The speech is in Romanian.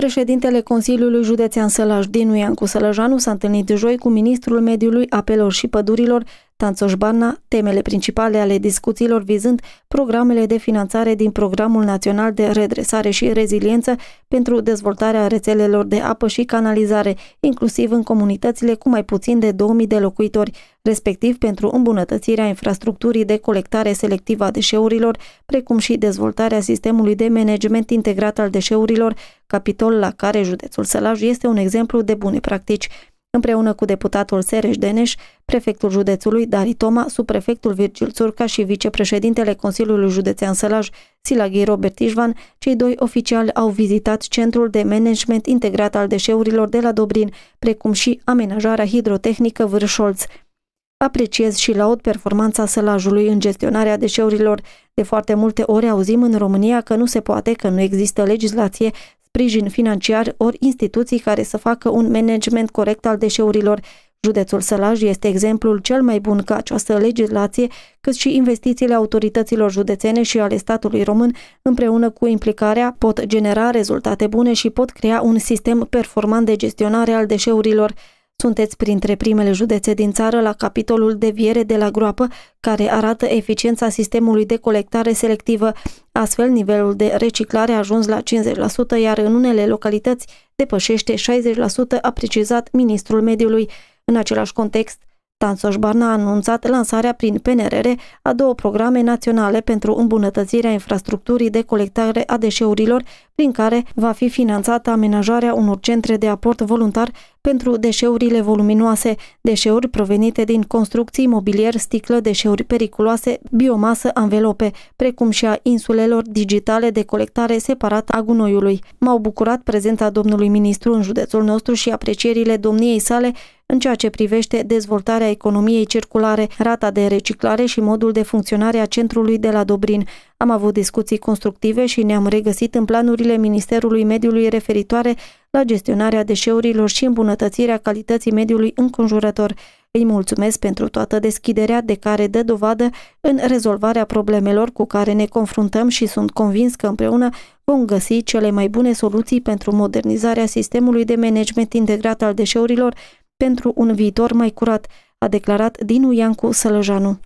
Președintele Consiliului Județean Sălaj, Dinu Iancu Sălăjanu, s-a întâlnit joi cu ministrul mediului, apelor și pădurilor, Tanțoșbana, temele principale ale discuțiilor vizând programele de finanțare din Programul Național de Redresare și Reziliență pentru dezvoltarea rețelelor de apă și canalizare, inclusiv în comunitățile cu mai puțin de 2000 de locuitori, respectiv pentru îmbunătățirea infrastructurii de colectare selectivă a deșeurilor, precum și dezvoltarea sistemului de management integrat al deșeurilor, capitol la care județul Sălaj este un exemplu de bune practici împreună cu deputatul Sereș Deneș, prefectul județului Dari Toma, subprefectul Virgil Țurca și vicepreședintele Consiliului Județean Sălaj, Silaghi Robert Ișvan, cei doi oficiali au vizitat Centrul de Management Integrat al Deșeurilor de la Dobrin, precum și amenajarea hidrotehnică Vârșolț. Apreciez și laud performanța sălajului în gestionarea deșeurilor. De foarte multe ori auzim în România că nu se poate, că nu există legislație sprijin financiar ori instituții care să facă un management corect al deșeurilor. Județul Sălaj este exemplul cel mai bun ca această legislație, cât și investițiile autorităților județene și ale statului român, împreună cu implicarea, pot genera rezultate bune și pot crea un sistem performant de gestionare al deșeurilor. Sunteți printre primele județe din țară la capitolul de viere de la groapă, care arată eficiența sistemului de colectare selectivă. Astfel, nivelul de reciclare a ajuns la 50%, iar în unele localități depășește 60%, a precizat ministrul mediului. În același context, Tansoș Barna a anunțat lansarea prin PNRR a două programe naționale pentru îmbunătățirea infrastructurii de colectare a deșeurilor prin care va fi finanțată amenajarea unor centre de aport voluntar pentru deșeurile voluminoase, deșeuri provenite din construcții, mobilier, sticlă, deșeuri periculoase, biomasă, anvelope, precum și a insulelor digitale de colectare separat a gunoiului. M-au bucurat prezența domnului ministru în județul nostru și aprecierile domniei sale în ceea ce privește dezvoltarea economiei circulare, rata de reciclare și modul de funcționare a centrului de la Dobrin. Am avut discuții constructive și ne-am regăsit în planurile măsurile Ministerului Mediului referitoare la gestionarea deșeurilor și îmbunătățirea calității mediului înconjurător. Îi mulțumesc pentru toată deschiderea de care dă dovadă în rezolvarea problemelor cu care ne confruntăm și sunt convins că împreună vom găsi cele mai bune soluții pentru modernizarea sistemului de management integrat al deșeurilor pentru un viitor mai curat, a declarat Dinu Iancu Sălăjanu.